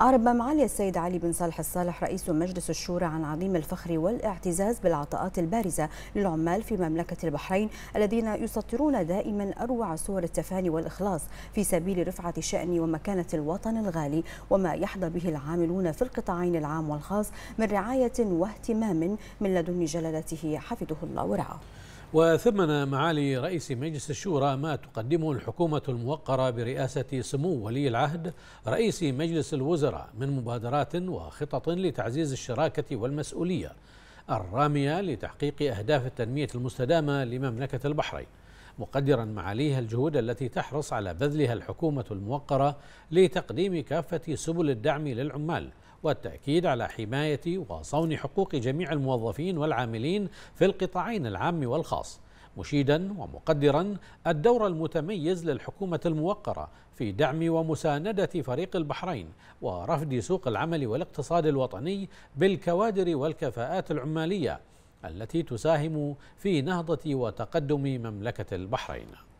أعرب معالي السيد علي بن صالح الصالح رئيس مجلس الشورى عن عظيم الفخر والاعتزاز بالعطاءات البارزة للعمال في مملكة البحرين الذين يسطرون دائما أروع صور التفاني والإخلاص في سبيل رفعة شأن ومكانة الوطن الغالي وما يحظى به العاملون في القطاعين العام والخاص من رعاية واهتمام من لدن جلالته حفظه الله ورعاه وثمن معالي رئيس مجلس الشورى ما تقدمه الحكومة الموقرة برئاسة سمو ولي العهد رئيس مجلس الوزراء الوزراء من مبادرات وخطط لتعزيز الشراكة والمسؤولية الرامية لتحقيق أهداف التنمية المستدامة لمملكة البحرين مقدرا معاليها الجهود التي تحرص على بذلها الحكومة الموقرة لتقديم كافة سبل الدعم للعمال والتأكيد على حماية وصون حقوق جميع الموظفين والعاملين في القطاعين العام والخاص مشيدا ومقدرا الدور المتميز للحكومة الموقرة في دعم ومساندة فريق البحرين ورفد سوق العمل والاقتصاد الوطني بالكوادر والكفاءات العمالية التي تساهم في نهضة وتقدم مملكة البحرين